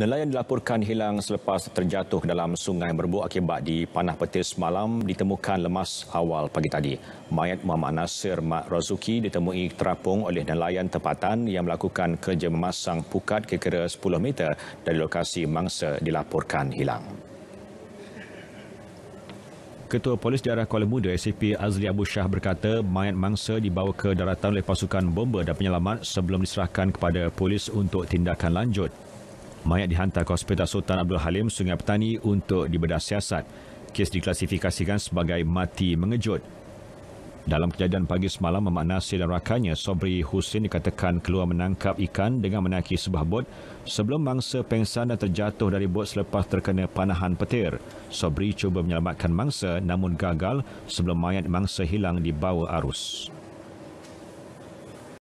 Nelayan dilaporkan hilang selepas terjatuh dalam sungai merbuk akibat di panah petir semalam ditemukan lemas awal pagi tadi. Mayat Muhammad Nasir Mak Razuki ditemui terapung oleh nelayan tempatan yang melakukan kerja memasang pukat kira-kira 10 meter dari lokasi mangsa dilaporkan hilang. Ketua Polis Daerah Kuala Muda ACP Azli Abu Shah berkata mayat mangsa dibawa ke daratan oleh pasukan bomba dan penyelamat sebelum diserahkan kepada polis untuk tindakan lanjut. Mayat dihantar ke Hospital Sultan Abdul Halim Sungai Petani untuk dibedah siasat. Kes diklasifikasikan sebagai mati mengejut. Dalam kejadian pagi semalam, Mamat Nasir dan rakannya, Sobri Husin dikatakan keluar menangkap ikan dengan menaiki sebuah bot sebelum mangsa pengsan dan terjatuh dari bot selepas terkena panahan petir. Sobri cuba menyelamatkan mangsa namun gagal sebelum mayat mangsa hilang di bawah arus.